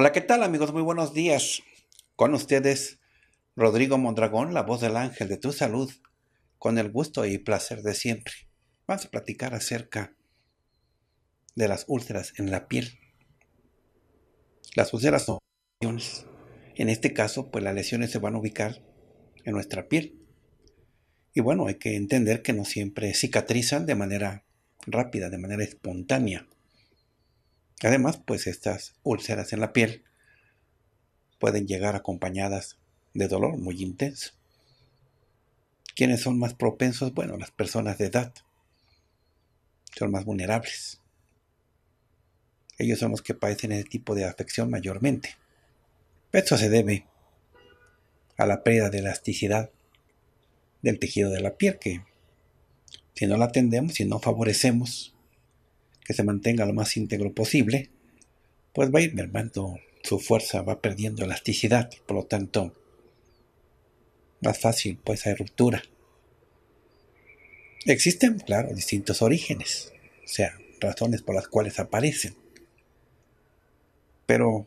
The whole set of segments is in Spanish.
Hola, ¿qué tal amigos? Muy buenos días. Con ustedes, Rodrigo Mondragón, la voz del ángel de tu salud, con el gusto y placer de siempre. Vamos a platicar acerca de las úlceras en la piel. Las úlceras son lesiones. En este caso, pues las lesiones se van a ubicar en nuestra piel. Y bueno, hay que entender que no siempre cicatrizan de manera rápida, de manera espontánea. Además, pues estas úlceras en la piel pueden llegar acompañadas de dolor muy intenso. ¿Quiénes son más propensos? Bueno, las personas de edad son más vulnerables. Ellos son los que padecen ese tipo de afección mayormente. Esto se debe a la pérdida de elasticidad del tejido de la piel, que si no la atendemos, si no favorecemos que se mantenga lo más íntegro posible, pues va a ir mermando su fuerza, va perdiendo elasticidad, por lo tanto, más fácil pues hay ruptura. Existen, claro, distintos orígenes, o sea, razones por las cuales aparecen. Pero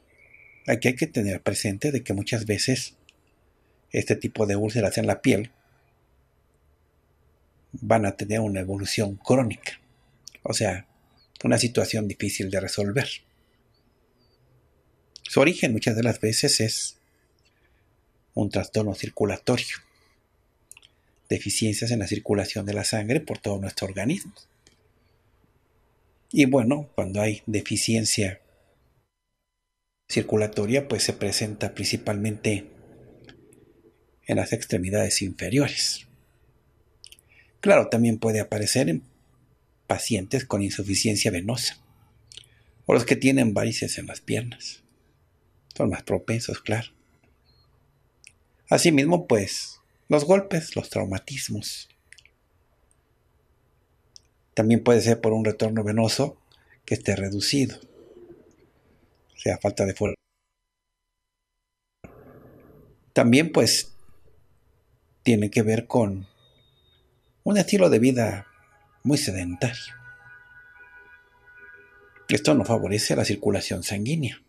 aquí hay que tener presente de que muchas veces este tipo de úlceras en la piel van a tener una evolución crónica. O sea, una situación difícil de resolver. Su origen muchas de las veces es un trastorno circulatorio, deficiencias en la circulación de la sangre por todo nuestro organismo. Y bueno, cuando hay deficiencia circulatoria, pues se presenta principalmente en las extremidades inferiores. Claro, también puede aparecer en pacientes con insuficiencia venosa o los que tienen varices en las piernas. Son más propensos, claro. Asimismo, pues, los golpes, los traumatismos. También puede ser por un retorno venoso que esté reducido, o sea, falta de fuerza. También pues tiene que ver con un estilo de vida muy sedentario. Esto no favorece la circulación sanguínea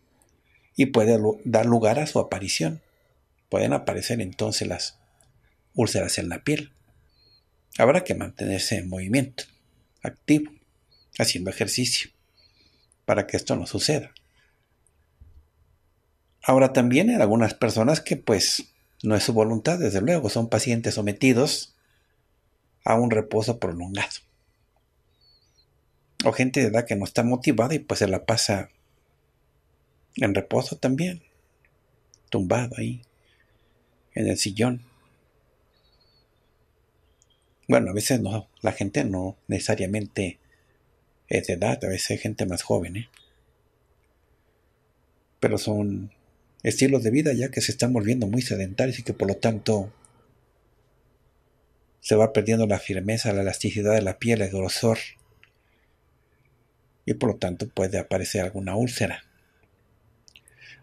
y puede dar lugar a su aparición. Pueden aparecer entonces las úlceras en la piel. Habrá que mantenerse en movimiento, activo, haciendo ejercicio, para que esto no suceda. Ahora también hay algunas personas que pues no es su voluntad, desde luego, son pacientes sometidos a un reposo prolongado o gente de edad que no está motivada y pues se la pasa en reposo también, tumbado ahí, en el sillón. Bueno, a veces no, la gente no necesariamente es de edad, a veces hay gente más joven, ¿eh? pero son estilos de vida ya que se están volviendo muy sedentarios y que por lo tanto se va perdiendo la firmeza, la elasticidad de la piel, el grosor y por lo tanto puede aparecer alguna úlcera.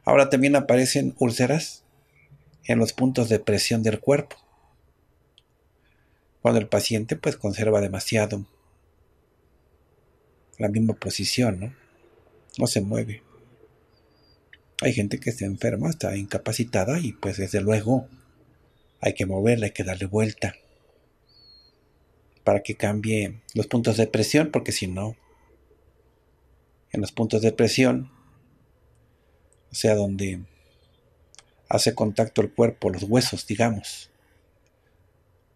Ahora también aparecen úlceras en los puntos de presión del cuerpo. Cuando el paciente pues conserva demasiado la misma posición, ¿no? No se mueve. Hay gente que está enferma, está incapacitada y pues desde luego hay que moverla, hay que darle vuelta para que cambie los puntos de presión porque si no en los puntos de presión, o sea, donde hace contacto el cuerpo, los huesos, digamos,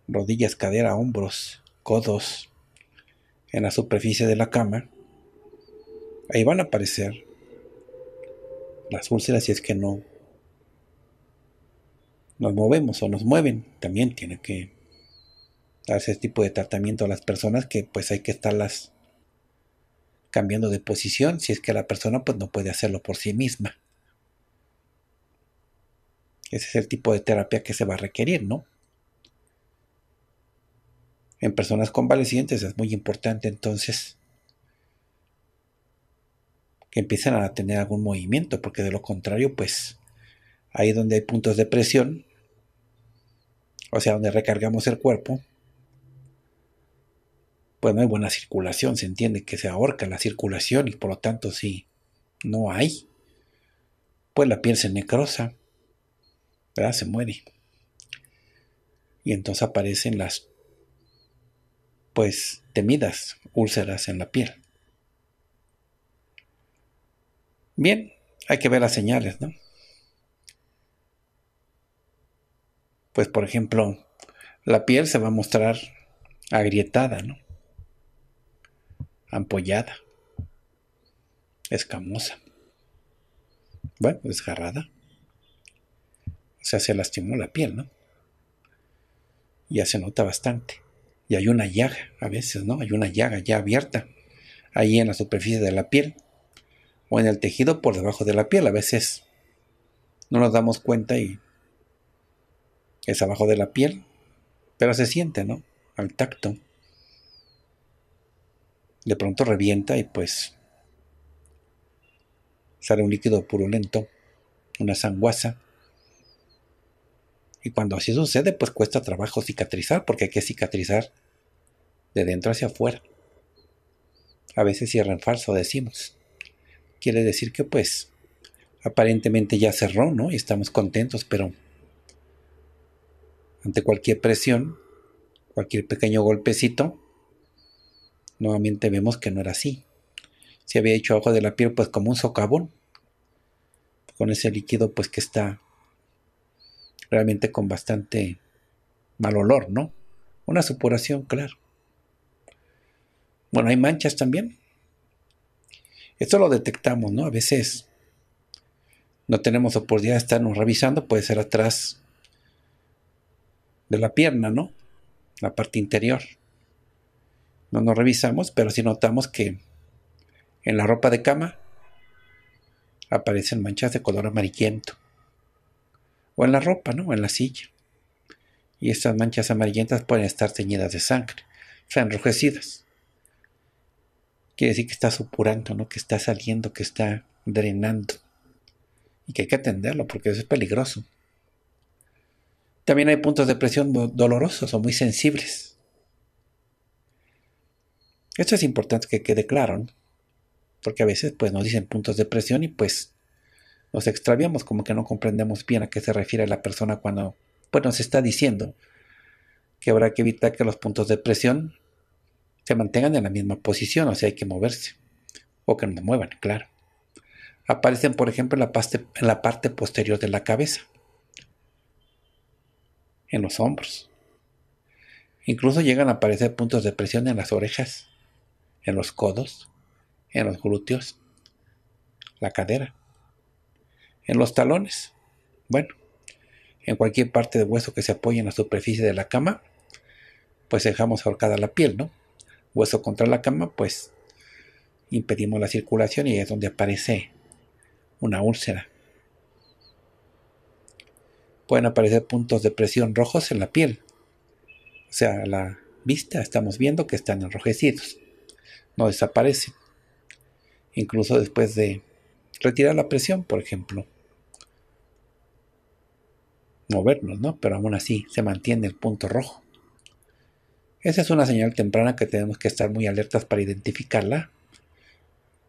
rodillas, cadera, hombros, codos, en la superficie de la cama, ahí van a aparecer las úlceras si es que no nos movemos o nos mueven. También tiene que darse este tipo de tratamiento a las personas que pues hay que estarlas cambiando de posición si es que la persona pues no puede hacerlo por sí misma. Ese es el tipo de terapia que se va a requerir, ¿no? En personas convalecientes es muy importante entonces que empiecen a tener algún movimiento, porque de lo contrario, pues ahí donde hay puntos de presión, o sea, donde recargamos el cuerpo, pues no hay buena circulación, se entiende que se ahorca la circulación y por lo tanto si no hay, pues la piel se necrosa, ¿verdad? Se muere. Y entonces aparecen las, pues, temidas úlceras en la piel. Bien, hay que ver las señales, ¿no? Pues, por ejemplo, la piel se va a mostrar agrietada, ¿no? ampollada, escamosa, bueno, desgarrada. O sea, se lastimó la piel, ¿no? Ya se nota bastante. Y hay una llaga, a veces, ¿no? Hay una llaga ya abierta ahí en la superficie de la piel o en el tejido por debajo de la piel. A veces no nos damos cuenta y es abajo de la piel, pero se siente, ¿no? Al tacto de pronto revienta y pues sale un líquido purulento, una sanguaza. Y cuando así sucede, pues cuesta trabajo cicatrizar, porque hay que cicatrizar de dentro hacia afuera. A veces cierran falso, decimos. Quiere decir que pues aparentemente ya cerró, ¿no? Y estamos contentos, pero ante cualquier presión, cualquier pequeño golpecito, Nuevamente vemos que no era así. Se había hecho abajo de la piel pues como un socavón. Con ese líquido pues que está realmente con bastante mal olor, ¿no? Una supuración, claro. Bueno, hay manchas también. Esto lo detectamos, ¿no? A veces no tenemos oportunidad de estarnos revisando, puede ser atrás de la pierna, ¿no? La parte interior no nos revisamos, pero si notamos que en la ropa de cama aparecen manchas de color amarillento. O en la ropa, ¿no? O en la silla. Y estas manchas amarillentas pueden estar teñidas de sangre, o sea, enrojecidas. Quiere decir que está supurando, ¿no? Que está saliendo, que está drenando. Y que hay que atenderlo porque eso es peligroso. También hay puntos de presión dolorosos o muy sensibles esto es importante que quede claro, ¿no? porque a veces pues, nos dicen puntos de presión y pues nos extraviamos, como que no comprendemos bien a qué se refiere la persona cuando pues, nos está diciendo que habrá que evitar que los puntos de presión se mantengan en la misma posición, o sea, hay que moverse, o que nos muevan, claro. Aparecen, por ejemplo, la, en la parte posterior de la cabeza, en los hombros. Incluso llegan a aparecer puntos de presión en las orejas en los codos, en los glúteos, la cadera, en los talones. Bueno, en cualquier parte de hueso que se apoye en la superficie de la cama, pues dejamos ahorcada la piel, ¿no? Hueso contra la cama, pues impedimos la circulación y es donde aparece una úlcera. Pueden aparecer puntos de presión rojos en la piel. O sea, a la vista estamos viendo que están enrojecidos no desaparece, incluso después de retirar la presión, por ejemplo. Movernos, ¿no? Pero aún así se mantiene el punto rojo. Esa es una señal temprana que tenemos que estar muy alertas para identificarla,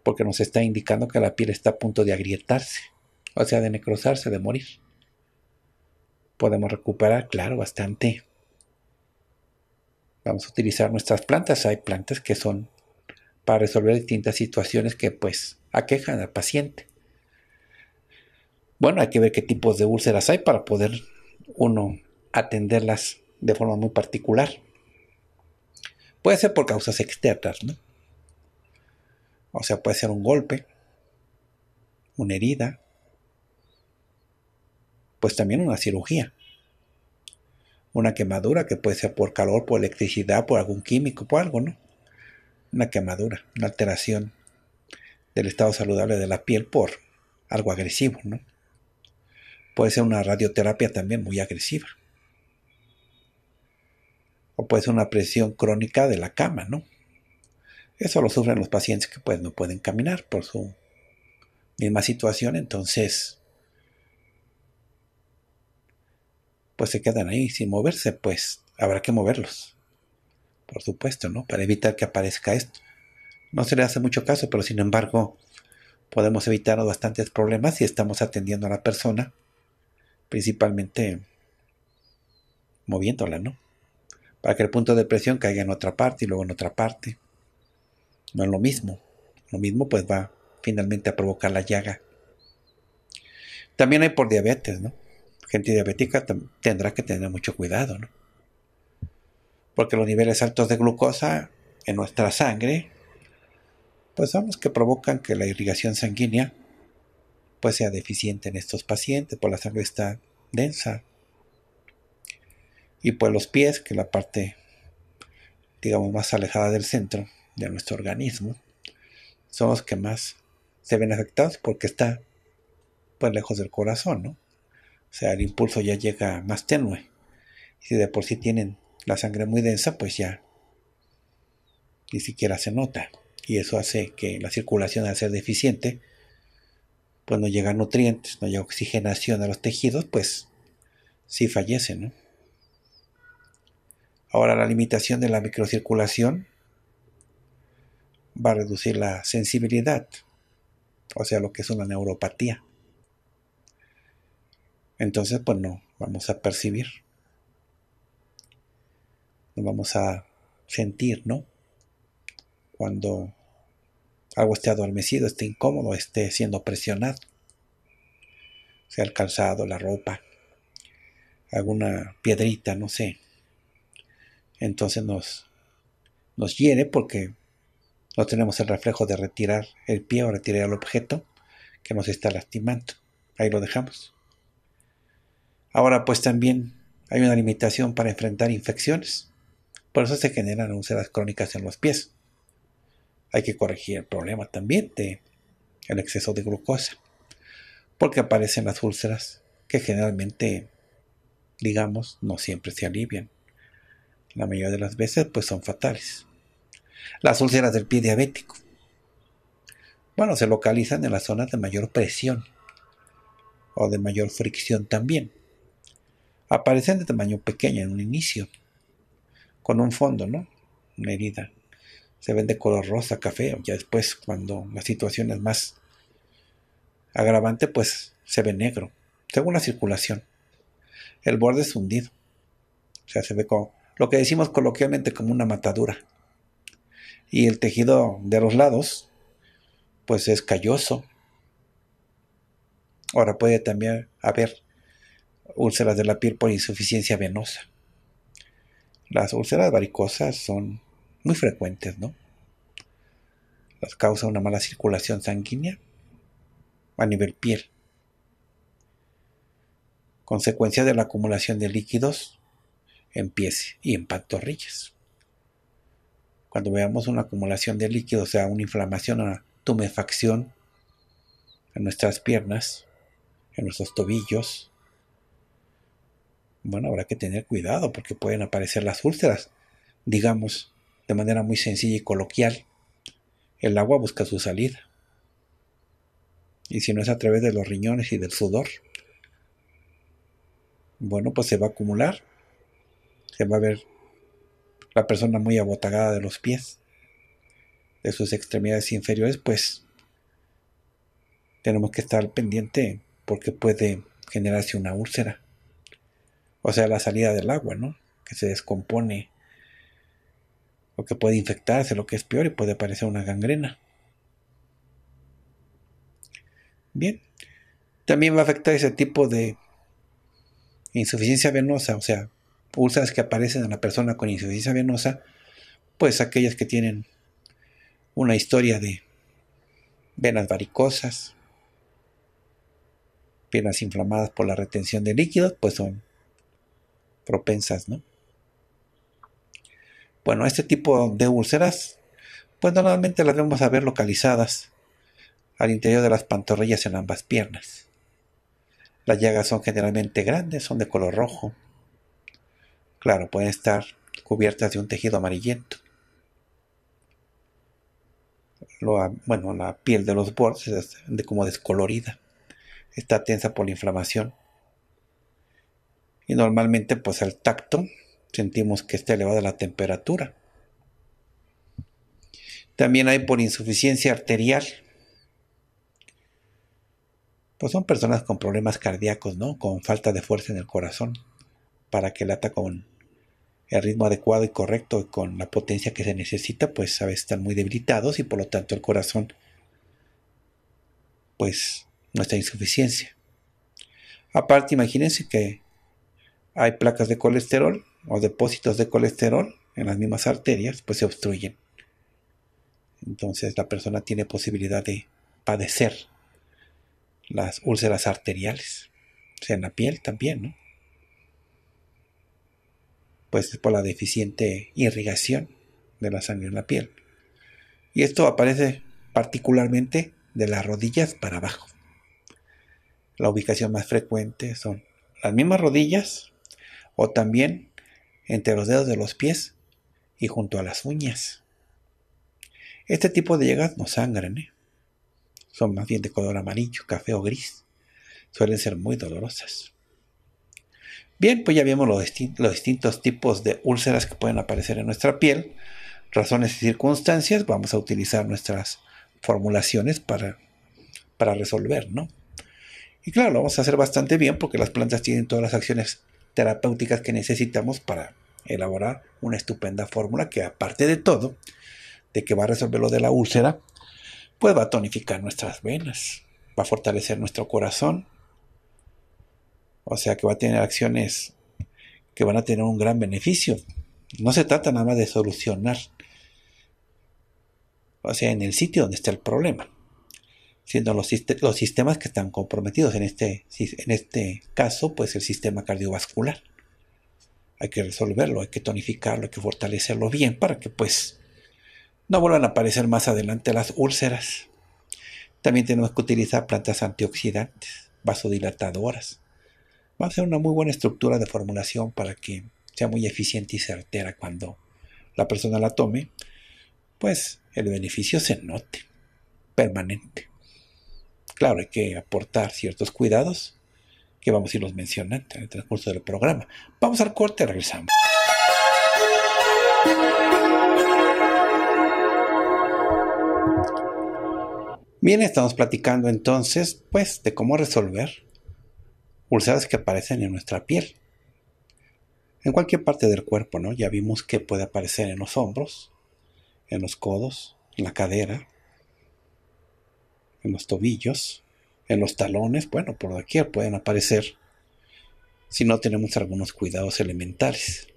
porque nos está indicando que la piel está a punto de agrietarse, o sea, de necrosarse, de morir. Podemos recuperar, claro, bastante. Vamos a utilizar nuestras plantas. Hay plantas que son para resolver distintas situaciones que pues aquejan al paciente. Bueno, hay que ver qué tipos de úlceras hay para poder uno atenderlas de forma muy particular. Puede ser por causas externas, ¿no? O sea, puede ser un golpe, una herida, pues también una cirugía. Una quemadura que puede ser por calor, por electricidad, por algún químico, por algo, ¿no? una quemadura, una alteración del estado saludable de la piel por algo agresivo, ¿no? Puede ser una radioterapia también muy agresiva. O puede ser una presión crónica de la cama, ¿no? Eso lo sufren los pacientes que pues no pueden caminar por su misma situación, entonces pues se quedan ahí sin moverse, pues habrá que moverlos por supuesto, ¿no? Para evitar que aparezca esto. No se le hace mucho caso, pero sin embargo podemos evitar bastantes problemas si estamos atendiendo a la persona, principalmente moviéndola, ¿no? Para que el punto de presión caiga en otra parte y luego en otra parte. No es lo mismo. Lo mismo pues va finalmente a provocar la llaga. También hay por diabetes, ¿no? Gente diabética tendrá que tener mucho cuidado, ¿no? porque los niveles altos de glucosa en nuestra sangre, pues son los que provocan que la irrigación sanguínea pues sea deficiente en estos pacientes, pues la sangre está densa. Y pues los pies, que es la parte, digamos, más alejada del centro de nuestro organismo, son los que más se ven afectados porque está pues lejos del corazón, ¿no? O sea, el impulso ya llega más tenue. Y si de por sí tienen la sangre muy densa, pues ya ni siquiera se nota. Y eso hace que la circulación al ser deficiente, pues no llega nutrientes, no llega oxigenación a los tejidos, pues sí fallecen. Ahora la limitación de la microcirculación va a reducir la sensibilidad, o sea, lo que es una neuropatía. Entonces, pues no, vamos a percibir nos vamos a sentir, ¿no? Cuando algo esté adormecido, esté incómodo, esté siendo presionado, sea el calzado, la ropa, alguna piedrita, no sé. Entonces nos, nos hiere porque no tenemos el reflejo de retirar el pie o retirar el objeto que nos está lastimando. Ahí lo dejamos. Ahora pues también hay una limitación para enfrentar infecciones. Por eso se generan úlceras crónicas en los pies. Hay que corregir el problema también de el exceso de glucosa, porque aparecen las úlceras que generalmente, digamos, no siempre se alivian. La mayoría de las veces, pues son fatales. Las úlceras del pie diabético. Bueno, se localizan en las zonas de mayor presión o de mayor fricción también. Aparecen de tamaño pequeño en un inicio, con un fondo, ¿no? Una herida. Se ven de color rosa, café, ya después cuando la situación es más agravante, pues se ve negro, según la circulación. El borde es hundido. O sea, se ve como lo que decimos coloquialmente como una matadura. Y el tejido de los lados, pues es calloso. Ahora puede también haber úlceras de la piel por insuficiencia venosa. Las úlceras varicosas son muy frecuentes, ¿no? Las causa una mala circulación sanguínea a nivel piel. Consecuencia de la acumulación de líquidos en pies y en pantorrillas. Cuando veamos una acumulación de líquidos, o sea, una inflamación, una tumefacción en nuestras piernas, en nuestros tobillos, bueno, habrá que tener cuidado porque pueden aparecer las úlceras, digamos, de manera muy sencilla y coloquial. El agua busca su salida. Y si no es a través de los riñones y del sudor, bueno, pues se va a acumular. Se va a ver la persona muy abotagada de los pies, de sus extremidades inferiores, pues tenemos que estar pendiente porque puede generarse una úlcera. O sea, la salida del agua, ¿no? Que se descompone o que puede infectarse, lo que es peor, y puede aparecer una gangrena. Bien. También va a afectar ese tipo de insuficiencia venosa, o sea, úlceras que aparecen en la persona con insuficiencia venosa, pues aquellas que tienen una historia de venas varicosas, venas inflamadas por la retención de líquidos, pues son propensas, ¿no? Bueno, este tipo de úlceras, pues normalmente las vemos a ver localizadas al interior de las pantorrillas en ambas piernas. Las llagas son generalmente grandes, son de color rojo. Claro, pueden estar cubiertas de un tejido amarillento. bueno, la piel de los bordes es como descolorida. Está tensa por la inflamación y normalmente pues al tacto sentimos que está elevada la temperatura. También hay por insuficiencia arterial. Pues son personas con problemas cardíacos, ¿no? Con falta de fuerza en el corazón para que lata con el ritmo adecuado y correcto y con la potencia que se necesita, pues a veces están muy debilitados y por lo tanto el corazón pues no está insuficiencia. Aparte, imagínense que hay placas de colesterol o depósitos de colesterol en las mismas arterias, pues se obstruyen. Entonces la persona tiene posibilidad de padecer las úlceras arteriales, o sea, en la piel también, ¿no? Pues es por la deficiente irrigación de la sangre en la piel. Y esto aparece particularmente de las rodillas para abajo. La ubicación más frecuente son las mismas rodillas, o también entre los dedos de los pies y junto a las uñas. Este tipo de llagas no sangran, ¿eh? son más bien de color amarillo, café o gris. Suelen ser muy dolorosas. Bien, pues ya vimos los, los distintos tipos de úlceras que pueden aparecer en nuestra piel, razones y circunstancias. Vamos a utilizar nuestras formulaciones para, para resolver, ¿no? Y claro, lo vamos a hacer bastante bien porque las plantas tienen todas las acciones terapéuticas que necesitamos para elaborar una estupenda fórmula que aparte de todo, de que va a resolver lo de la úlcera, pues va a tonificar nuestras venas, va a fortalecer nuestro corazón, o sea que va a tener acciones que van a tener un gran beneficio. No se trata nada más de solucionar, o sea, en el sitio donde está el problema siendo los, los sistemas que están comprometidos. En este, en este caso, pues el sistema cardiovascular. Hay que resolverlo, hay que tonificarlo, hay que fortalecerlo bien para que pues no vuelvan a aparecer más adelante las úlceras. También tenemos que utilizar plantas antioxidantes, vasodilatadoras. Va a ser una muy buena estructura de formulación para que sea muy eficiente y certera cuando la persona la tome, pues el beneficio se note, permanente. Claro, hay que aportar ciertos cuidados que vamos a los mencionando en el transcurso del programa. Vamos al corte, regresamos. Bien, estamos platicando entonces, pues, de cómo resolver úlceras que aparecen en nuestra piel. En cualquier parte del cuerpo, ¿no? Ya vimos que puede aparecer en los hombros, en los codos, en la cadera, en los tobillos, en los talones, bueno, por aquí pueden aparecer si no tenemos algunos cuidados elementales.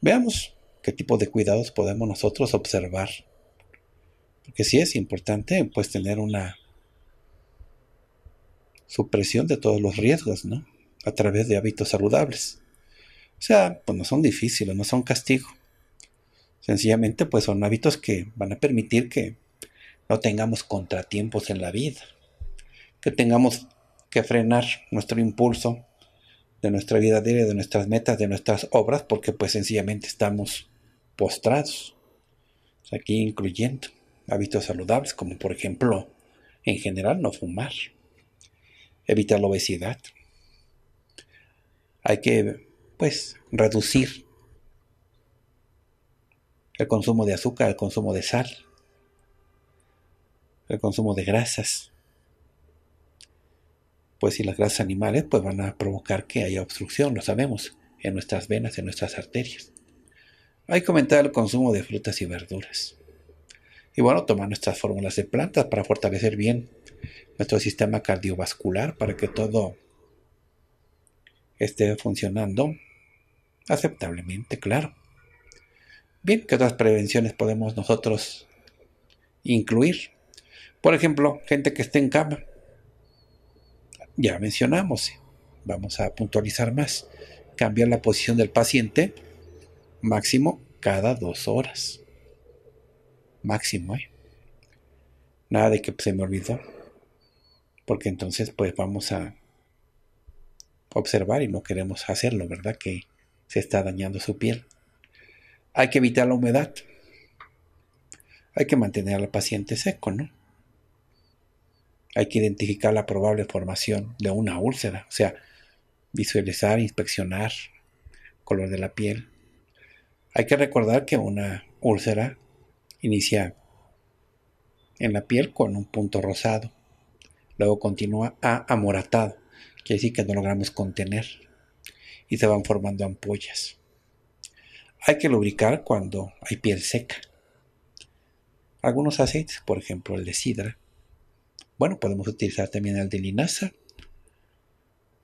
Veamos qué tipo de cuidados podemos nosotros observar. Porque sí es importante pues tener una supresión de todos los riesgos, ¿no? A través de hábitos saludables. O sea, pues no son difíciles, no son castigo. Sencillamente pues son hábitos que van a permitir que no tengamos contratiempos en la vida, que tengamos que frenar nuestro impulso de nuestra vida diaria, de nuestras metas, de nuestras obras, porque pues sencillamente estamos postrados. Aquí incluyendo hábitos saludables, como por ejemplo, en general, no fumar, evitar la obesidad. Hay que, pues, reducir el consumo de azúcar, el consumo de sal, el consumo de grasas. Pues si las grasas animales pues van a provocar que haya obstrucción, lo sabemos, en nuestras venas, en nuestras arterias. Hay que aumentar el consumo de frutas y verduras. Y bueno, tomar nuestras fórmulas de plantas para fortalecer bien nuestro sistema cardiovascular para que todo esté funcionando aceptablemente, claro. Bien, ¿qué otras prevenciones podemos nosotros incluir? Por ejemplo, gente que esté en cama. Ya mencionamos, vamos a puntualizar más. Cambiar la posición del paciente máximo cada dos horas. Máximo, ¿eh? Nada de que se me olvidó. Porque entonces pues vamos a observar y no queremos hacerlo, ¿verdad? Que se está dañando su piel. Hay que evitar la humedad. Hay que mantener al paciente seco, ¿no? hay que identificar la probable formación de una úlcera, o sea, visualizar, inspeccionar color de la piel. Hay que recordar que una úlcera inicia en la piel con un punto rosado, luego continúa a amoratado, quiere decir que no logramos contener y se van formando ampollas. Hay que lubricar cuando hay piel seca. Algunos aceites, por ejemplo el de sidra, bueno, podemos utilizar también el de linaza.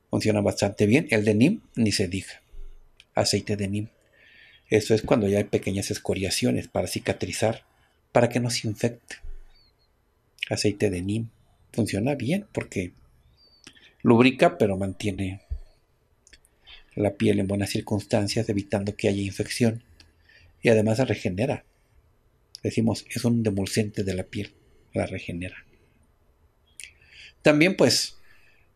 Funciona bastante bien. El de NIM ni se diga. Aceite de NIM. Eso es cuando ya hay pequeñas escoriaciones para cicatrizar, para que no se infecte. Aceite de NIM. Funciona bien porque lubrica pero mantiene la piel en buenas circunstancias, evitando que haya infección. Y además regenera. Decimos, es un demulcente de la piel, la regenera. También pues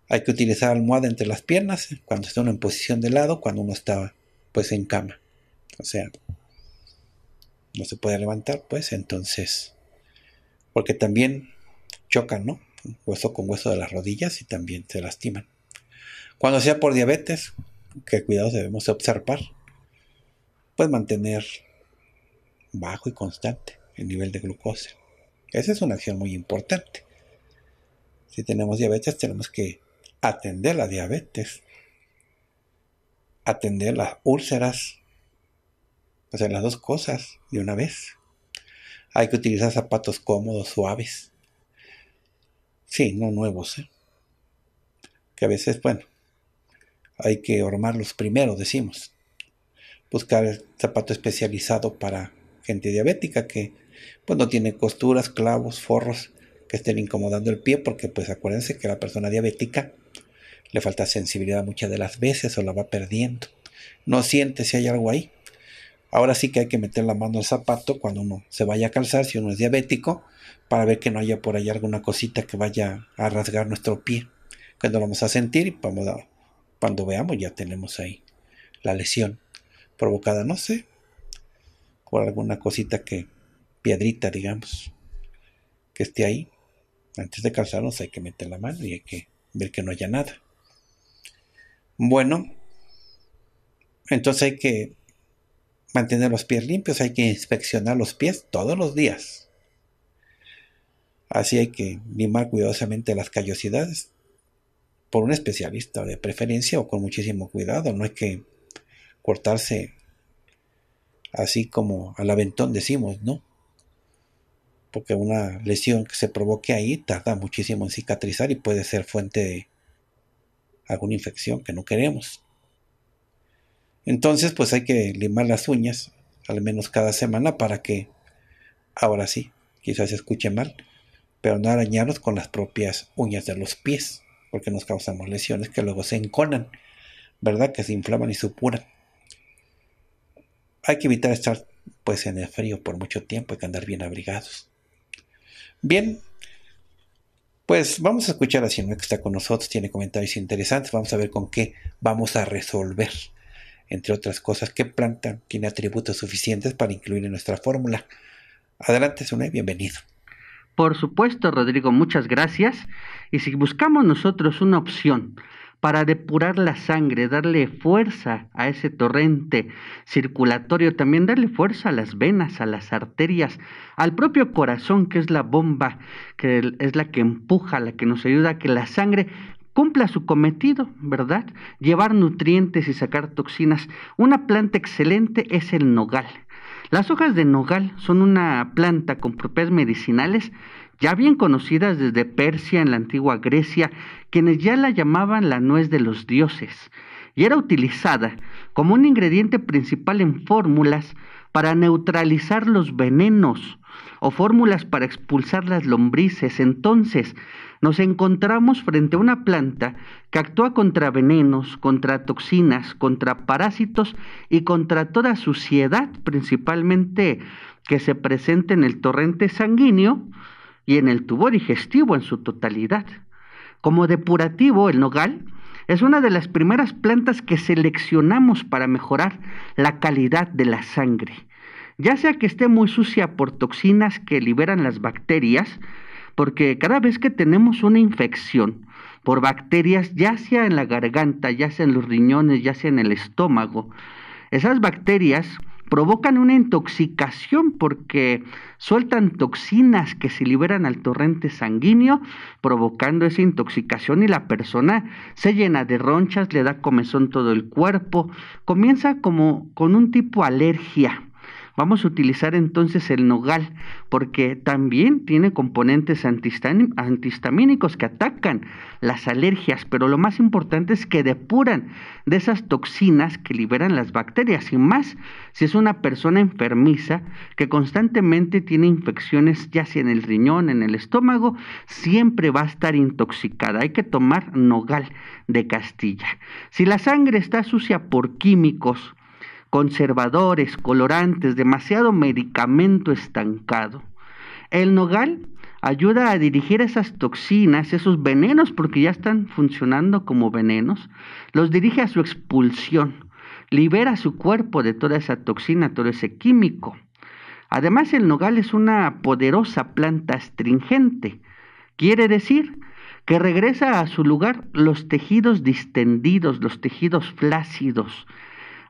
hay que utilizar almohada entre las piernas cuando está uno en posición de lado, cuando uno está pues en cama. O sea, no se puede levantar pues entonces, porque también chocan, ¿no? Hueso con hueso de las rodillas y también se lastiman. Cuando sea por diabetes, qué cuidados debemos observar, pues mantener bajo y constante el nivel de glucosa. Esa es una acción muy importante. Si tenemos diabetes, tenemos que atender la diabetes, atender las úlceras, hacer las dos cosas de una vez. Hay que utilizar zapatos cómodos, suaves. Sí, no nuevos. ¿eh? Que a veces, bueno, hay que ormarlos primero, decimos. Buscar el zapato especializado para gente diabética que pues no tiene costuras, clavos, forros que estén incomodando el pie, porque pues acuérdense que la persona diabética le falta sensibilidad muchas de las veces o la va perdiendo. No siente si hay algo ahí. Ahora sí que hay que meter la mano al zapato cuando uno se vaya a calzar, si uno es diabético, para ver que no haya por ahí alguna cosita que vaya a rasgar nuestro pie. Cuando lo vamos a sentir, vamos cuando veamos ya tenemos ahí la lesión provocada, no sé, por alguna cosita que, piedrita, digamos, que esté ahí. Antes de calzarnos hay que meter la mano y hay que ver que no haya nada. Bueno, entonces hay que mantener los pies limpios, hay que inspeccionar los pies todos los días. Así hay que limar cuidadosamente las callosidades por un especialista de preferencia o con muchísimo cuidado. No hay que cortarse así como al aventón decimos, ¿no? porque una lesión que se provoque ahí tarda muchísimo en cicatrizar y puede ser fuente de alguna infección que no queremos. Entonces, pues hay que limar las uñas, al menos cada semana, para que, ahora sí, quizás se escuche mal, pero no arañarnos con las propias uñas de los pies, porque nos causamos lesiones que luego se enconan, ¿verdad? Que se inflaman y supuran. Hay que evitar estar pues en el frío por mucho tiempo, hay que andar bien abrigados. Bien, pues vamos a escuchar a Simón que está con nosotros, tiene comentarios interesantes, vamos a ver con qué vamos a resolver, entre otras cosas, qué planta tiene atributos suficientes para incluir en nuestra fórmula. Adelante, Sune, bienvenido. Por supuesto, Rodrigo, muchas gracias. Y si buscamos nosotros una opción para depurar la sangre, darle fuerza a ese torrente circulatorio, también darle fuerza a las venas, a las arterias, al propio corazón, que es la bomba, que es la que empuja, la que nos ayuda a que la sangre cumpla su cometido, ¿verdad? Llevar nutrientes y sacar toxinas. Una planta excelente es el nogal. Las hojas de nogal son una planta con propiedades medicinales ya bien conocidas desde Persia en la antigua Grecia quienes ya la llamaban la nuez de los dioses, y era utilizada como un ingrediente principal en fórmulas para neutralizar los venenos o fórmulas para expulsar las lombrices. Entonces, nos encontramos frente a una planta que actúa contra venenos, contra toxinas, contra parásitos y contra toda suciedad, principalmente que se presenta en el torrente sanguíneo y en el tubo digestivo en su totalidad. Como depurativo, el nogal es una de las primeras plantas que seleccionamos para mejorar la calidad de la sangre. Ya sea que esté muy sucia por toxinas que liberan las bacterias, porque cada vez que tenemos una infección por bacterias, ya sea en la garganta, ya sea en los riñones, ya sea en el estómago, esas bacterias provocan una intoxicación porque sueltan toxinas que se liberan al torrente sanguíneo, provocando esa intoxicación y la persona se llena de ronchas, le da comezón todo el cuerpo, comienza como con un tipo alergia Vamos a utilizar entonces el nogal porque también tiene componentes antihistamínicos que atacan las alergias, pero lo más importante es que depuran de esas toxinas que liberan las bacterias y más si es una persona enfermiza que constantemente tiene infecciones ya sea en el riñón, en el estómago, siempre va a estar intoxicada. Hay que tomar nogal de Castilla. Si la sangre está sucia por químicos, conservadores, colorantes, demasiado medicamento estancado. El nogal ayuda a dirigir esas toxinas, esos venenos, porque ya están funcionando como venenos, los dirige a su expulsión, libera su cuerpo de toda esa toxina, todo ese químico. Además, el nogal es una poderosa planta astringente, quiere decir que regresa a su lugar los tejidos distendidos, los tejidos flácidos,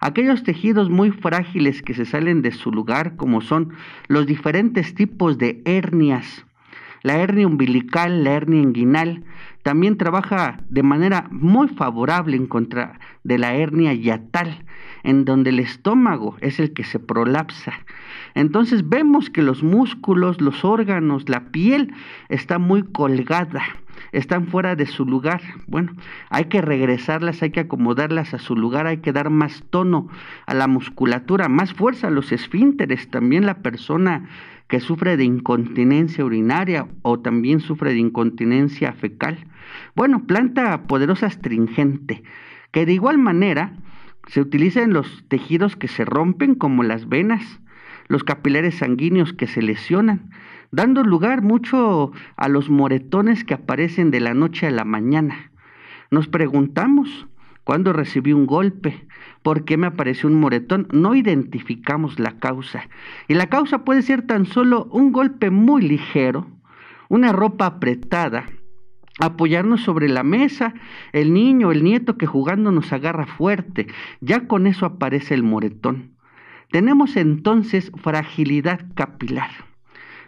Aquellos tejidos muy frágiles que se salen de su lugar, como son los diferentes tipos de hernias, la hernia umbilical, la hernia inguinal, también trabaja de manera muy favorable en contra de la hernia yatal, en donde el estómago es el que se prolapsa. Entonces vemos que los músculos, los órganos, la piel está muy colgada están fuera de su lugar. Bueno, hay que regresarlas, hay que acomodarlas a su lugar, hay que dar más tono a la musculatura, más fuerza a los esfínteres. También la persona que sufre de incontinencia urinaria o también sufre de incontinencia fecal. Bueno, planta poderosa astringente, que de igual manera se utiliza en los tejidos que se rompen como las venas, los capilares sanguíneos que se lesionan, dando lugar mucho a los moretones que aparecen de la noche a la mañana. Nos preguntamos cuándo recibí un golpe, por qué me apareció un moretón, no identificamos la causa. Y la causa puede ser tan solo un golpe muy ligero, una ropa apretada, apoyarnos sobre la mesa, el niño, el nieto que jugando nos agarra fuerte, ya con eso aparece el moretón. Tenemos entonces fragilidad capilar.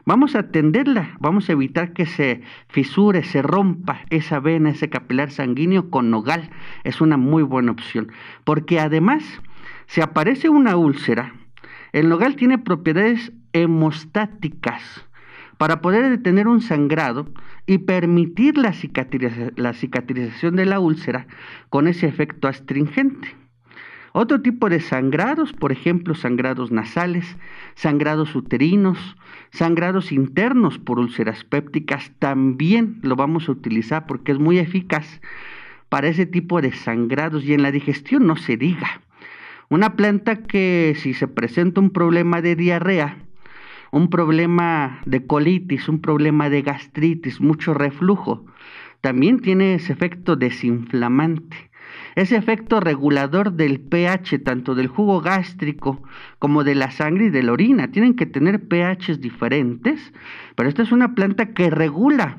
Vamos a atenderla, vamos a evitar que se fisure, se rompa esa vena, ese capilar sanguíneo con nogal. Es una muy buena opción. Porque además, si aparece una úlcera, el nogal tiene propiedades hemostáticas para poder detener un sangrado y permitir la, la cicatrización de la úlcera con ese efecto astringente. Otro tipo de sangrados, por ejemplo, sangrados nasales, sangrados uterinos, sangrados internos por úlceras pépticas, también lo vamos a utilizar porque es muy eficaz para ese tipo de sangrados y en la digestión no se diga. Una planta que si se presenta un problema de diarrea, un problema de colitis, un problema de gastritis, mucho reflujo, también tiene ese efecto desinflamante. Ese efecto regulador del pH, tanto del jugo gástrico como de la sangre y de la orina, tienen que tener pHs diferentes, pero esta es una planta que regula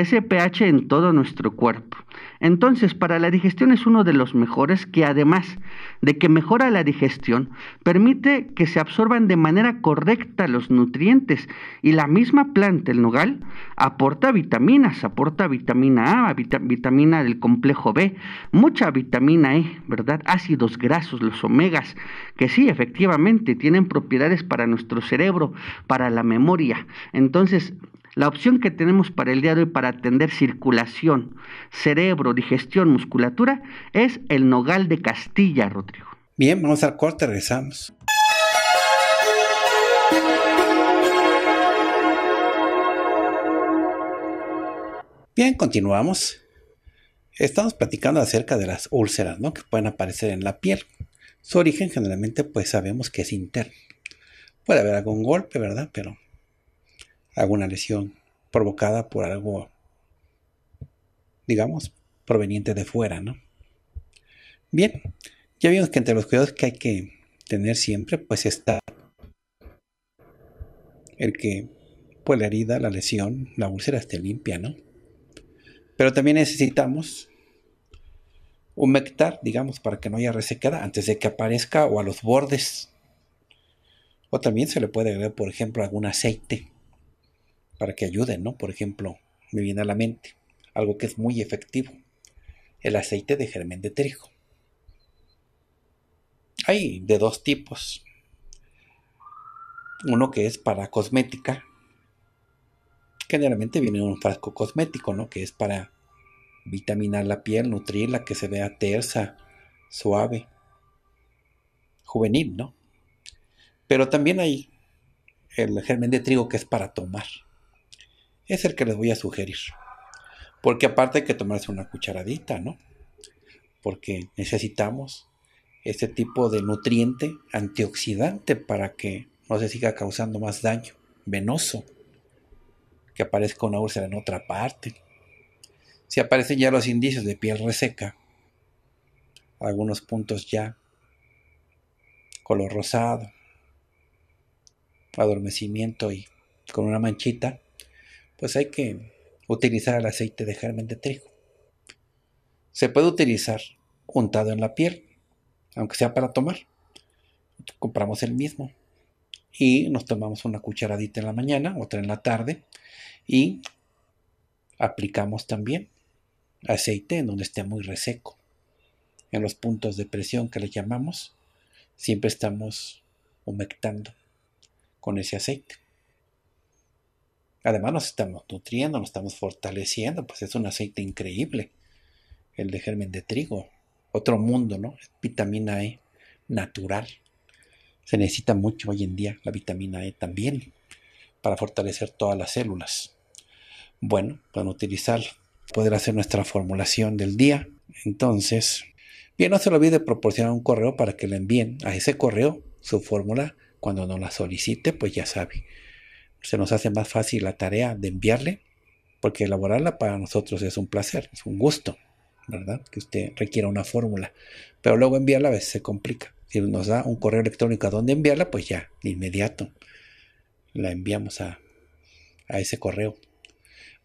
ese pH en todo nuestro cuerpo. Entonces, para la digestión es uno de los mejores que además de que mejora la digestión, permite que se absorban de manera correcta los nutrientes y la misma planta, el nogal, aporta vitaminas, aporta vitamina A, vitamina del complejo B, mucha vitamina E, ¿verdad? Ácidos grasos, los omegas, que sí, efectivamente, tienen propiedades para nuestro cerebro, para la memoria. Entonces, la opción que tenemos para el día de hoy para atender circulación, cerebro, digestión, musculatura es el nogal de Castilla, Rodrigo. Bien, vamos al corte, regresamos. Bien, continuamos. Estamos platicando acerca de las úlceras, ¿no? Que pueden aparecer en la piel. Su origen generalmente pues sabemos que es interno. Puede haber algún golpe, ¿verdad? Pero alguna lesión provocada por algo, digamos, proveniente de fuera, ¿no? Bien, ya vimos que entre los cuidados que hay que tener siempre, pues está el que pues la herida, la lesión, la úlcera esté limpia, ¿no? Pero también necesitamos humectar, digamos, para que no haya resequedad antes de que aparezca o a los bordes. O también se le puede agregar, por ejemplo, algún aceite para que ayuden, ¿no? Por ejemplo, me viene a la mente algo que es muy efectivo, el aceite de germen de trigo. Hay de dos tipos. Uno que es para cosmética. Generalmente viene en un frasco cosmético, ¿no? Que es para vitaminar la piel, nutrirla, que se vea tersa, suave, juvenil, ¿no? Pero también hay el germen de trigo que es para tomar es el que les voy a sugerir. Porque aparte hay que tomarse una cucharadita, ¿no? Porque necesitamos este tipo de nutriente antioxidante para que no se siga causando más daño venoso, que aparezca una úlcera en otra parte. Si aparecen ya los indicios de piel reseca, algunos puntos ya, color rosado, adormecimiento y con una manchita, pues hay que utilizar el aceite de germen de trigo. Se puede utilizar untado en la piel, aunque sea para tomar. Compramos el mismo y nos tomamos una cucharadita en la mañana, otra en la tarde y aplicamos también aceite en donde esté muy reseco. En los puntos de presión que le llamamos, siempre estamos humectando con ese aceite. Además nos estamos nutriendo, nos estamos fortaleciendo, pues es un aceite increíble, el de germen de trigo. Otro mundo, ¿no? Vitamina E natural. Se necesita mucho hoy en día la vitamina E también para fortalecer todas las células. Bueno, para utilizar, poder hacer nuestra formulación del día. Entonces, bien, no se lo olvide proporcionar un correo para que le envíen a ese correo su fórmula. Cuando no la solicite, pues ya sabe se nos hace más fácil la tarea de enviarle, porque elaborarla para nosotros es un placer, es un gusto, ¿verdad? Que usted requiera una fórmula, pero luego enviarla a veces se complica. Si nos da un correo electrónico a dónde enviarla, pues ya, de inmediato, la enviamos a, a ese correo.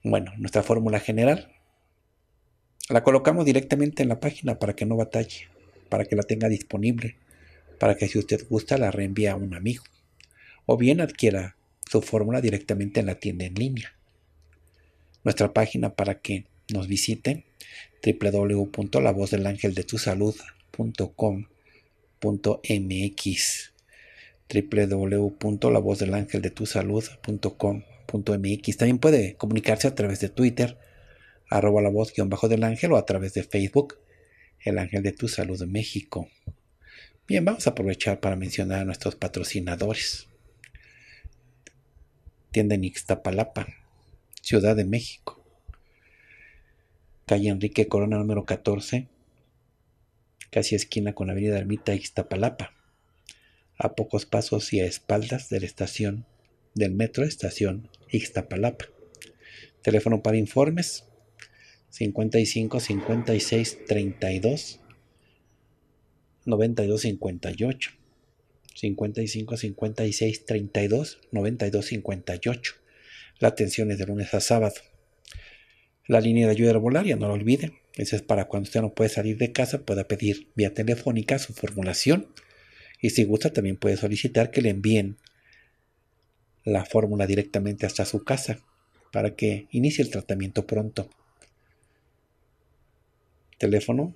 Bueno, nuestra fórmula general la colocamos directamente en la página para que no batalle, para que la tenga disponible, para que si usted gusta la reenvíe a un amigo. O bien adquiera fórmula directamente en la tienda en línea. Nuestra página para que nos visiten www.lavozdelangeldetusalud.com.mx www.lavozdelangeldetusalud.com.mx También puede comunicarse a través de Twitter, arroba la voz guión bajo del ángel o a través de Facebook, el ángel de tu salud México. Bien, vamos a aprovechar para mencionar a nuestros patrocinadores tienda en Ixtapalapa, Ciudad de México, calle Enrique Corona número 14, casi esquina con avenida Ermita Ixtapalapa, a pocos pasos y a espaldas de la estación del metro estación Ixtapalapa. Teléfono para informes 55 56 32 92 58 55 56 32 92 58. La atención es de lunes a sábado. La línea de ayuda herbolaria, no lo olvide Esa es para cuando usted no puede salir de casa, pueda pedir vía telefónica su formulación. Y si gusta, también puede solicitar que le envíen la fórmula directamente hasta su casa para que inicie el tratamiento pronto. Teléfono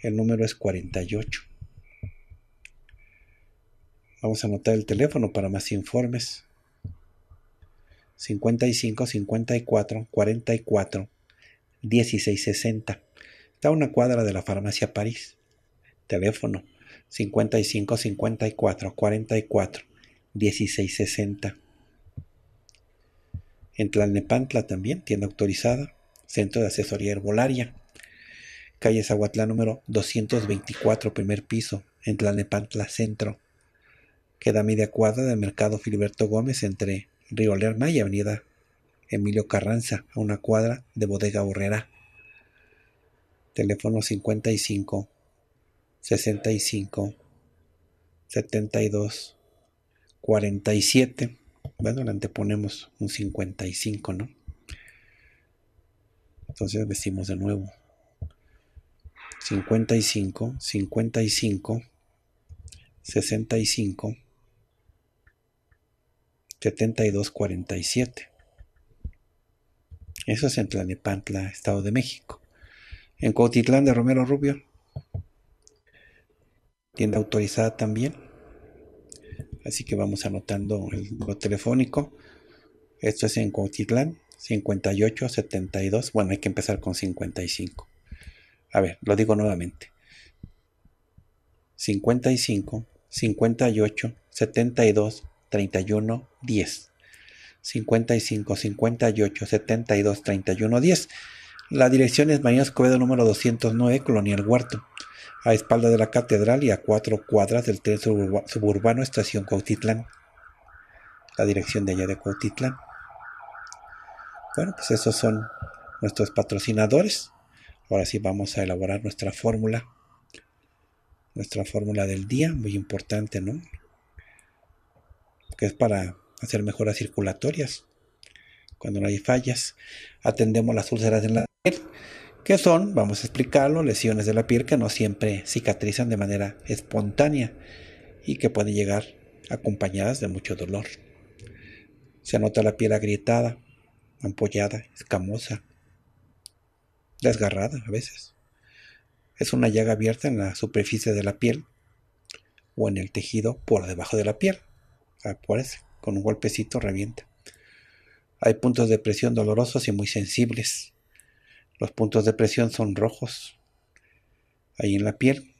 El número es 48. Vamos a anotar el teléfono para más informes. 55 54 44 1660. Está a una cuadra de la farmacia París. Teléfono 55 54 44 1660. En Tlalnepantla también, tienda autorizada, Centro de Asesoría Herbolaria calle Zahuatlá número 224, primer piso, en Tlalnepantla Centro. Queda media cuadra del Mercado Filiberto Gómez entre Río Lerma y Avenida Emilio Carranza, a una cuadra de Bodega Borrera. Teléfono 55 65 72 47. Bueno, le anteponemos un 55, ¿no? Entonces decimos de nuevo. 55, 55, 65, 72, 47. Eso es en Tlanepantla, Estado de México. En Cuautitlán de Romero Rubio, tienda autorizada también. Así que vamos anotando el número telefónico. Esto es en Cuautitlán, 58, 72. Bueno, hay que empezar con 55. A ver, lo digo nuevamente. 55, 58, 72, 31, 10. 55, 58, 72, 31, 10. La dirección es María Escobedo número 209, El Huerto, a espalda de la catedral y a cuatro cuadras del tren suburbano Estación Cuautitlán. La dirección de allá de Cuautitlán. Bueno, pues esos son nuestros patrocinadores. Ahora sí vamos a elaborar nuestra fórmula. Nuestra fórmula del día, muy importante, ¿no? Que es para hacer mejoras circulatorias. Cuando no hay fallas, atendemos las úlceras en la piel, que son, vamos a explicarlo, lesiones de la piel que no siempre cicatrizan de manera espontánea y que pueden llegar acompañadas de mucho dolor. Se nota la piel agrietada, ampollada, escamosa, desgarrada a veces. Es una llaga abierta en la superficie de la piel o en el tejido por debajo de la piel. Acuérdense, con un golpecito revienta. Hay puntos de presión dolorosos y muy sensibles. Los puntos de presión son rojos. Ahí en la piel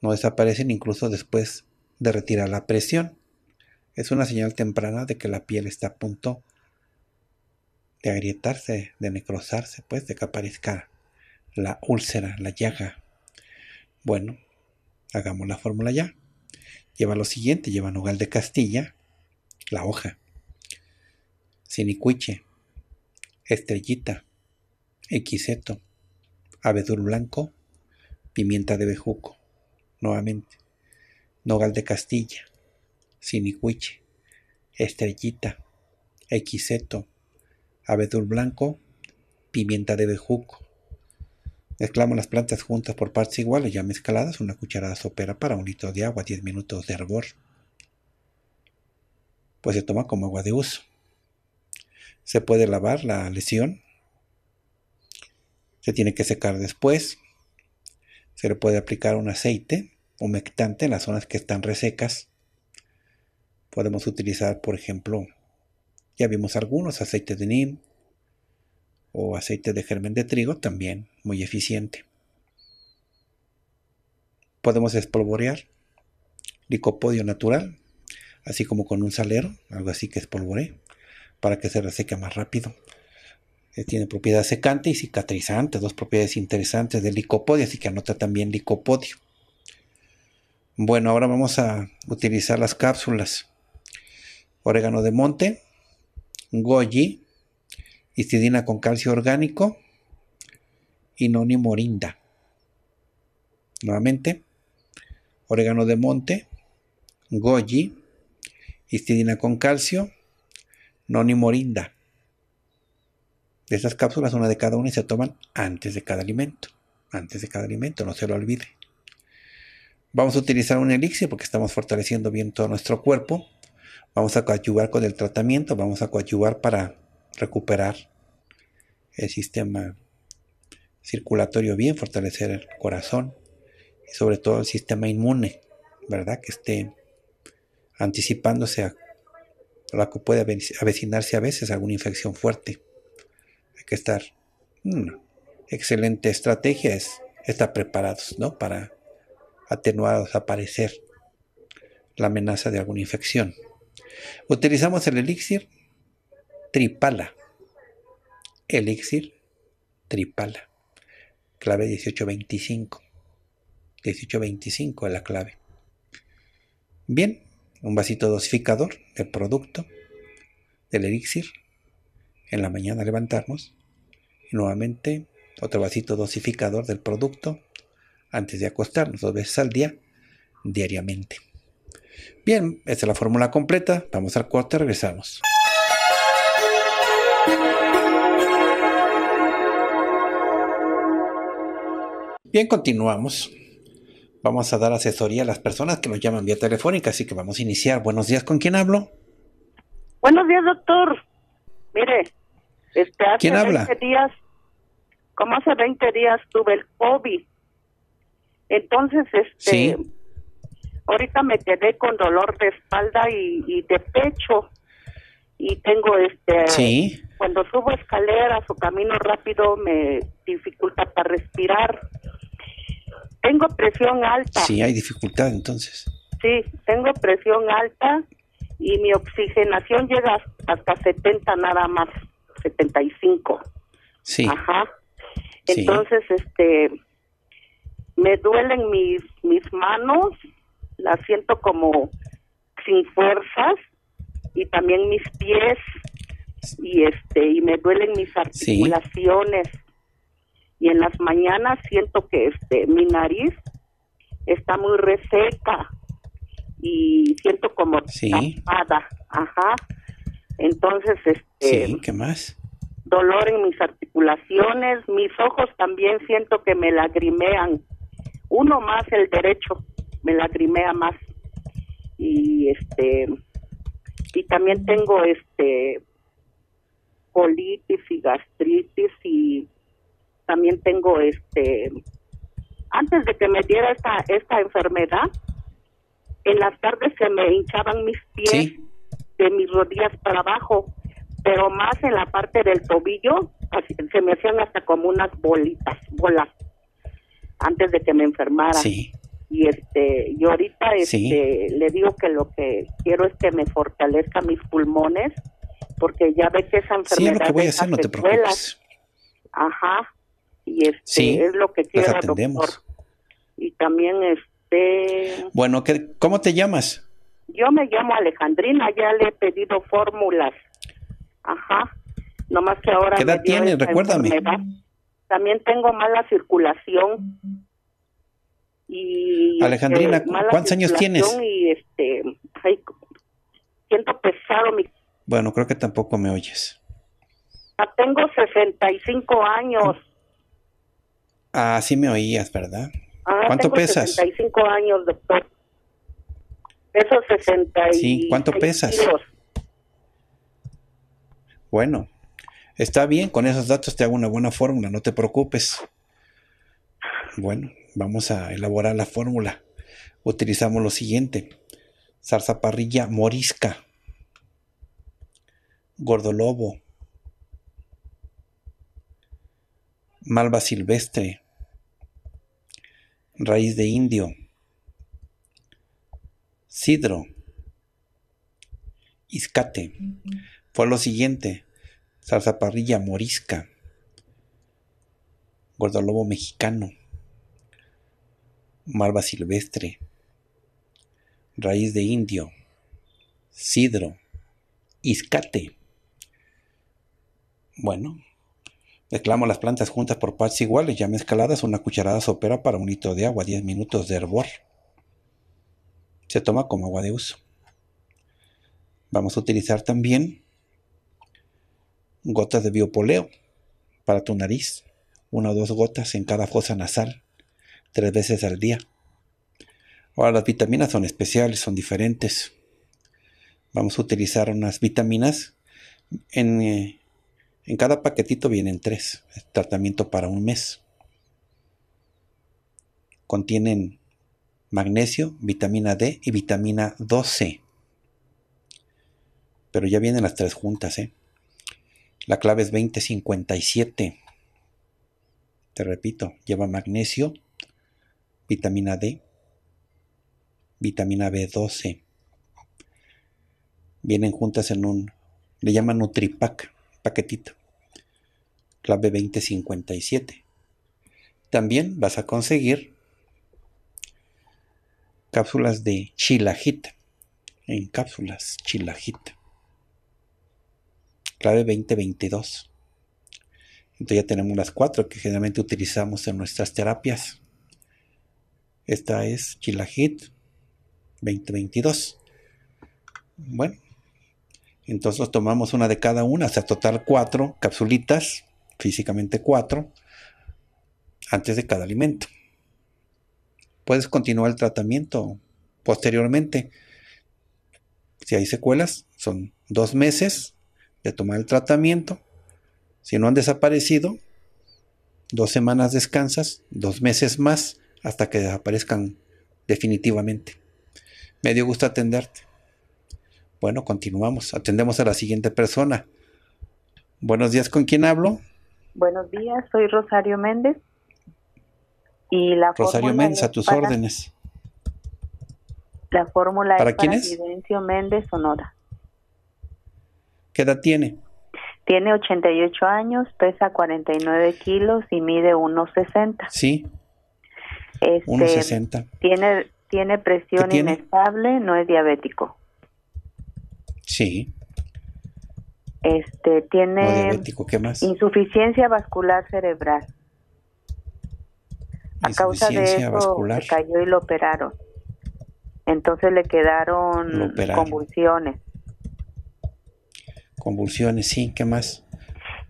no desaparecen incluso después de retirar la presión. Es una señal temprana de que la piel está a punto de agrietarse, de necrosarse, pues, de que aparezca la úlcera, la llaga. Bueno, hagamos la fórmula ya. Lleva lo siguiente, lleva nogal de Castilla, la hoja, sinicuiche, estrellita, equiseto, abedul blanco, pimienta de bejuco, nuevamente, nogal de Castilla, sinicuiche, estrellita, equiseto, abedul blanco, pimienta de bejuco. Mezclamos las plantas juntas por partes iguales, ya mezcladas, una cucharada sopera para un litro de agua, 10 minutos de hervor. Pues se toma como agua de uso. Se puede lavar la lesión. Se tiene que secar después. Se le puede aplicar un aceite humectante en las zonas que están resecas. Podemos utilizar, por ejemplo, ya vimos algunos, aceite de neem o aceite de germen de trigo, también muy eficiente. Podemos espolvorear licopodio natural, así como con un salero, algo así que espolvoree, para que se reseque más rápido. Eh, tiene propiedad secante y cicatrizante, dos propiedades interesantes del licopodio, así que anota también licopodio. Bueno, ahora vamos a utilizar las cápsulas. Orégano de monte, goji, histidina con calcio orgánico y noni morinda. Nuevamente, orégano de monte, goji, histidina con calcio, noni morinda. De estas cápsulas, una de cada una y se toman antes de cada alimento. Antes de cada alimento, no se lo olvide. Vamos a utilizar un elixir porque estamos fortaleciendo bien todo nuestro cuerpo vamos a coadyuvar con el tratamiento, vamos a coadyuvar para recuperar el sistema circulatorio bien, fortalecer el corazón y sobre todo el sistema inmune, ¿verdad? Que esté anticipándose a la que puede avecinarse a veces alguna infección fuerte. Hay que estar. Una mm, excelente estrategia es estar preparados, ¿no? Para atenuar o desaparecer la amenaza de alguna infección. Utilizamos el elixir tripala. Elixir tripala. Clave 1825. 1825 es la clave. Bien, un vasito dosificador del producto del elixir. En la mañana levantarnos. Y nuevamente otro vasito dosificador del producto antes de acostarnos dos veces al día diariamente. Bien, esta es la fórmula completa. Vamos al cuarto y regresamos. Bien, continuamos. Vamos a dar asesoría a las personas que nos llaman vía telefónica, así que vamos a iniciar. Buenos días, ¿con quién hablo? Buenos días, doctor. Mire, este, hace ¿Quién habla? días, como hace 20 días tuve el COVID. Entonces, este, ahorita me quedé con dolor de espalda y, de pecho y tengo este sí. cuando subo escaleras o camino rápido me dificulta para respirar tengo presión alta sí hay dificultad entonces sí tengo presión alta y mi oxigenación llega hasta 70 nada más 75 sí ajá entonces este me duelen mis mis manos la siento como sin fuerzas y también mis pies y este y me duelen mis articulaciones y en las mañanas siento que este mi nariz está muy reseca y siento como tapada ajá entonces este qué más dolor en mis articulaciones mis ojos también siento que me lagrimean uno más el derecho me lagrimea más y este y también tengo este colitis y gastritis y también tengo este antes de que me diera esta esta enfermedad en las tardes se me hinchaban mis pies de mis rodillas para abajo pero más en la parte del tobillo se me hacían hasta como unas bolitas bolas antes de que me enfermara sí y este yo ahorita este le digo que lo que quiero es que me fortalezca mis pulmones porque ya ve que esa enfermedad sí, lo que voy a hacer, no te preocupes. Ajá. Y este es lo que quiero, doctor. Y también este Bueno, ¿qué, ¿cómo te llamas? Yo me llamo Alejandrina, ya le he pedido fórmulas. Ajá. más que ahora ¿Qué edad Recuérdame. También tengo mala circulación Alejandrina, este, ¿cuántos años tienes? este, siento pesado Bueno, creo que tampoco me oyes. Ah, tengo 65 años. Ah, sí me oías, ¿verdad? Ah, ¿Cuánto pesas? 65 años, doctor. Peso 60. Sí, ¿cuánto pesas? Bueno, está bien, con esos datos te hago una buena fórmula, no te preocupes. Bueno, vamos a elaborar la fórmula. Utilizamos lo siguiente. Salsa parrilla morisca. Gordolobo. Malva silvestre. Raíz de indio. Sidro. Iscate. Fue lo siguiente. Salsa parrilla morisca. Gordolobo mexicano malva silvestre, raíz de indio, sidro, iscate. Bueno, mezclamos las plantas juntas por partes iguales, ya mezcladas, una cucharada sopera para un litro de agua, 10 minutos de hervor. Se toma como agua de uso. Vamos a utilizar también gotas de biopoleo para tu nariz, una o dos gotas en cada fosa nasal tres veces al día. Ahora las vitaminas son especiales, son diferentes. Vamos a utilizar unas vitaminas. En, eh, cada paquetito vienen tres. tratamiento para un mes. Contienen magnesio, vitamina D y vitamina 12. Pero ya vienen las tres juntas. ¿eh? La clave es 2057. Te repito, lleva magnesio, vitamina D, vitamina B12. Vienen juntas en un, le llaman Nutripack, paquetito, clave 2057 También vas a conseguir cápsulas de chilajita, en cápsulas chilajita, clave 2022. Entonces ya tenemos las cuatro que generalmente utilizamos en nuestras terapias. Esta es Chilajit 2022. Bueno, entonces tomamos una de cada una, hasta sea, total cuatro capsulitas, físicamente cuatro, antes de cada alimento. Puedes continuar el tratamiento posteriormente. Si hay secuelas, son dos meses de tomar el tratamiento. Si no han desaparecido, dos semanas descansas, dos meses más hasta que desaparezcan definitivamente. Me dio gusto atenderte. Bueno, continuamos. Atendemos a la siguiente persona. Buenos días, ¿con quién hablo? Buenos días, soy Rosario Méndez. Y la Rosario Méndez, a tus órdenes. La fórmula ¿Para es Méndez Sonora. ¿Qué edad tiene? Tiene 88 años, pesa 49 kilos y mide 1,60. Sí. Este, 1,60. Tiene, tiene presión inestable, no es diabético. Sí. Este, tiene insuficiencia vascular cerebral. A causa de eso cayó y lo operaron. Entonces le quedaron convulsiones. Convulsiones, sí, ¿qué más?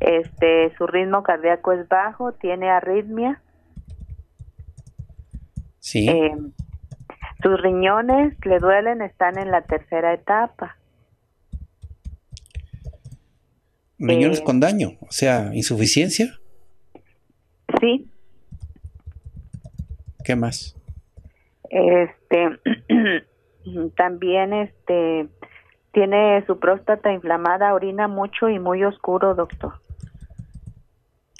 Este, su ritmo cardíaco es bajo, tiene arritmia Sí. Eh, sus tus riñones le duelen, están en la tercera etapa. Riñones eh, con daño, o sea, insuficiencia. Sí. ¿Qué más? Este, también este, tiene su próstata inflamada, orina mucho y muy oscuro, doctor.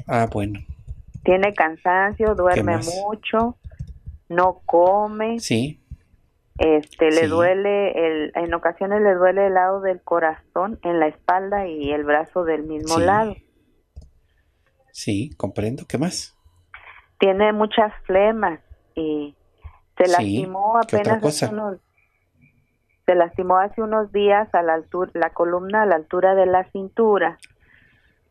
Ah, bueno. Tiene cansancio, duerme mucho, no come. Sí. Este, le duele, el, en ocasiones le duele el lado del corazón, en la espalda y el brazo del mismo lado. Sí, comprendo. ¿Qué más? Tiene muchas flemas y se lastimó apenas hace unos, se lastimó hace unos días a la altura, la columna a la altura de la cintura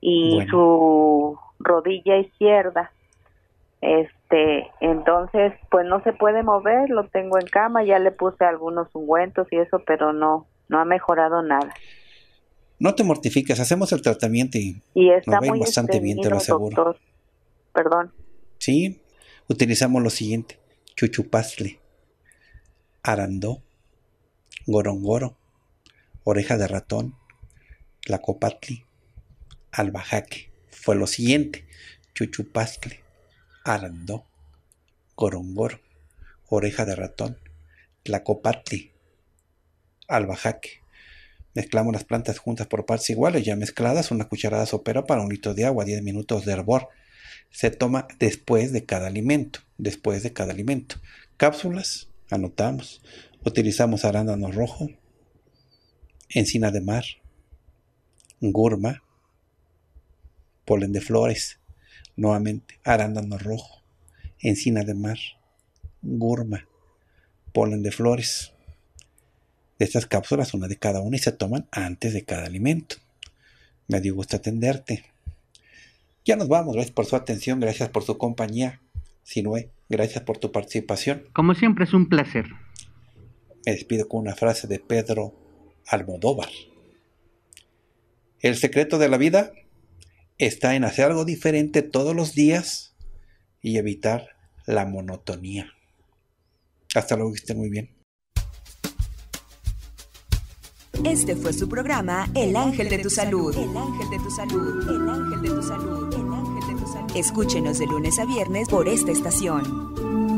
y su rodilla izquierda este, entonces, pues no se puede mover, lo tengo en cama, ya le puse algunos ungüentos y eso, pero no, no ha mejorado nada. No te mortifiques, hacemos el tratamiento y, bastante bien, te lo aseguro. Perdón. Sí, utilizamos lo siguiente: chuchupastle, arandó, gorongoro, oreja de ratón, la albajaque. Fue lo siguiente: chuchupastle Arandó, corongor, Oreja de Ratón, Tlacopatli, Albajaque. Mezclamos las plantas juntas por partes iguales, ya mezcladas, una cucharada sopera para un litro de agua, 10 minutos de hervor. Se toma después de cada alimento, después de cada alimento. Cápsulas, anotamos. Utilizamos arándano rojo, encina de mar, gurma, polen de flores, nuevamente arándano rojo, encina de mar, gurma, polen de flores. De estas cápsulas, una de cada una y se toman antes de cada alimento. Me dio gusto atenderte. Ya nos vamos, gracias por su atención, gracias por su compañía. Sinue, gracias por tu participación. Como siempre es un placer. Me despido con una frase de Pedro Almodóvar. El secreto de la vida está en hacer algo diferente todos los días y evitar la monotonía. Hasta luego, que estén muy bien. Este fue su programa El Ángel de tu Salud. El Ángel de tu Salud. El Ángel de tu Salud. El Ángel de tu Salud. Escúchenos de lunes a viernes por esta estación.